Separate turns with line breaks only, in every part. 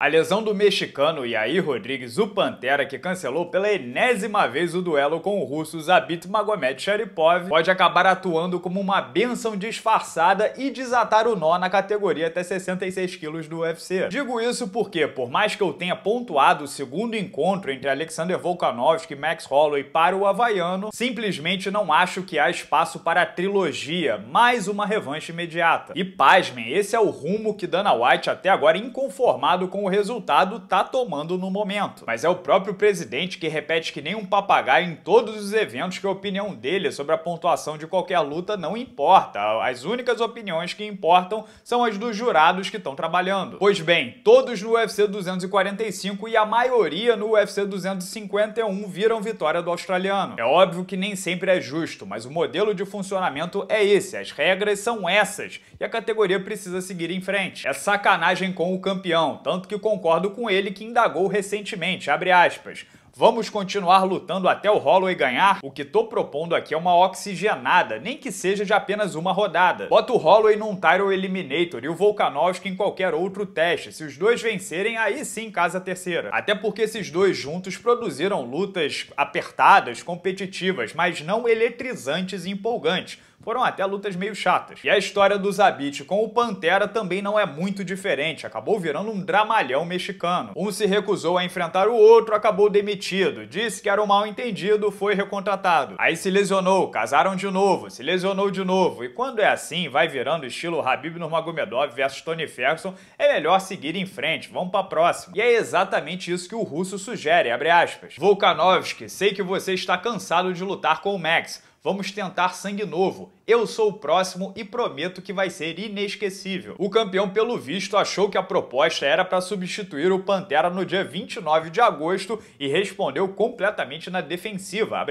A lesão do mexicano Yair Rodrigues, o Pantera, que cancelou pela enésima vez o duelo com o russo Zabit Magomed Sharipov, pode acabar atuando como uma benção disfarçada e desatar o nó na categoria até 66 quilos do UFC. Digo isso porque, por mais que eu tenha pontuado o segundo encontro entre Alexander Volkanovski e Max Holloway para o havaiano, simplesmente não acho que há espaço para a trilogia, mais uma revanche imediata. E pasmem, esse é o rumo que Dana White até agora inconformado com resultado tá tomando no momento. Mas é o próprio presidente que repete que nem um papagaio em todos os eventos que a opinião dele é sobre a pontuação de qualquer luta não importa. As únicas opiniões que importam são as dos jurados que estão trabalhando. Pois bem, todos no UFC 245 e a maioria no UFC 251 viram vitória do australiano. É óbvio que nem sempre é justo, mas o modelo de funcionamento é esse, as regras são essas e a categoria precisa seguir em frente. É sacanagem com o campeão, tanto que concordo com ele que indagou recentemente, abre aspas, Vamos continuar lutando até o Holloway ganhar? O que tô propondo aqui é uma oxigenada, nem que seja de apenas uma rodada. Bota o Holloway num Tyro Eliminator e o Volkanovski em qualquer outro teste. Se os dois vencerem, aí sim casa terceira. Até porque esses dois juntos produziram lutas apertadas, competitivas, mas não eletrizantes e empolgantes foram até lutas meio chatas. E a história do Zabit com o Pantera também não é muito diferente, acabou virando um dramalhão mexicano. Um se recusou a enfrentar o outro, acabou demitido, disse que era um mal entendido, foi recontratado. Aí se lesionou, casaram de novo, se lesionou de novo, e quando é assim, vai virando estilo Habib Nurmagomedov versus Tony Ferguson, é melhor seguir em frente, vamos pra próxima. E é exatamente isso que o russo sugere, abre aspas. Volkanovski, sei que você está cansado de lutar com o Max, vamos tentar sangue novo, eu sou o próximo e prometo que vai ser inesquecível. O campeão, pelo visto, achou que a proposta era para substituir o Pantera no dia 29 de agosto e respondeu completamente na defensiva,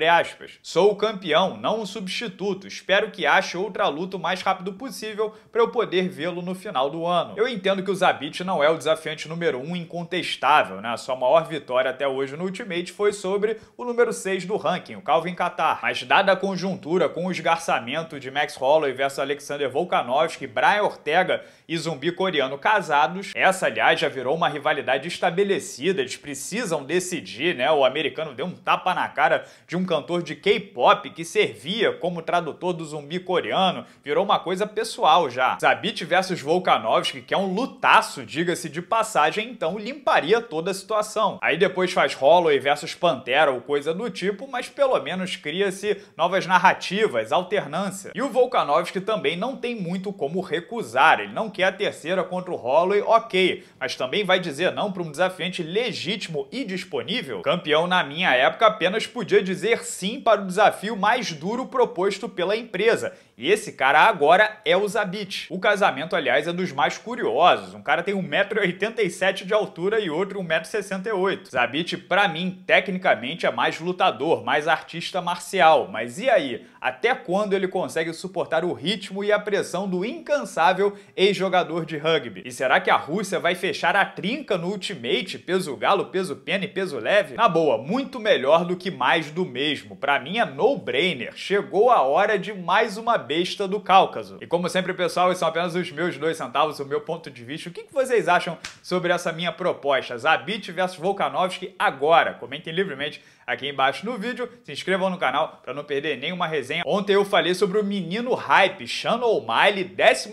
Sou o campeão, não o substituto. Espero que ache outra luta o mais rápido possível para eu poder vê-lo no final do ano. Eu entendo que o Zabit não é o desafiante número 1 um incontestável, né? Sua maior vitória até hoje no Ultimate foi sobre o número 6 do ranking, o Calvin Qatar. Mas dada a conjuntura com o esgarçamento de de Max Holloway versus Alexander Volkanovski, Brian Ortega e zumbi coreano casados. Essa, aliás, já virou uma rivalidade estabelecida, eles precisam decidir, né? O americano deu um tapa na cara de um cantor de K-pop que servia como tradutor do zumbi coreano, virou uma coisa pessoal já. Zabit versus Volkanovski, que é um lutaço, diga-se de passagem, então limparia toda a situação. Aí depois faz Holloway versus Pantera ou coisa do tipo, mas pelo menos cria-se novas narrativas, alternância. E o Volkanovski também não tem muito como recusar. Ele não quer a terceira contra o Holloway, ok, mas também vai dizer não para um desafiante legítimo e disponível? Campeão na minha época apenas podia dizer sim para o desafio mais duro proposto pela empresa. E esse cara agora é o Zabit. O casamento, aliás, é dos mais curiosos. Um cara tem 1,87m de altura e outro 1,68m. Zabit, para mim, tecnicamente é mais lutador, mais artista marcial. Mas e aí? Até quando ele consegue suportar o ritmo e a pressão do incansável ex-jogador de rugby? E será que a Rússia vai fechar a trinca no Ultimate, peso galo, peso pena e peso leve? Na boa, muito melhor do que mais do mesmo. Para mim é no-brainer. Chegou a hora de mais uma besta do Cáucaso. E como sempre, pessoal, esses são apenas os meus dois centavos, o meu ponto de vista. O que vocês acham sobre essa minha proposta? Zabit versus Volkanovski agora. Comentem livremente aqui embaixo no vídeo. Se inscrevam no canal para não perder nenhuma resenha. Ontem eu falei sobre o menino hype, Shannon O'Malley, 14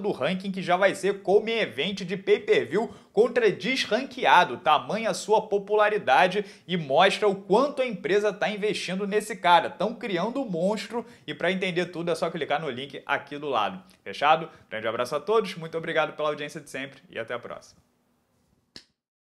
do ranking, que já vai ser como evento de pay-per-view contra desranqueado, tamanha sua popularidade e mostra o quanto a empresa está investindo nesse cara. Estão criando um monstro e para entender tudo é só clicar no link aqui do lado. Fechado? Grande abraço a todos, muito obrigado pela audiência de sempre e até a próxima.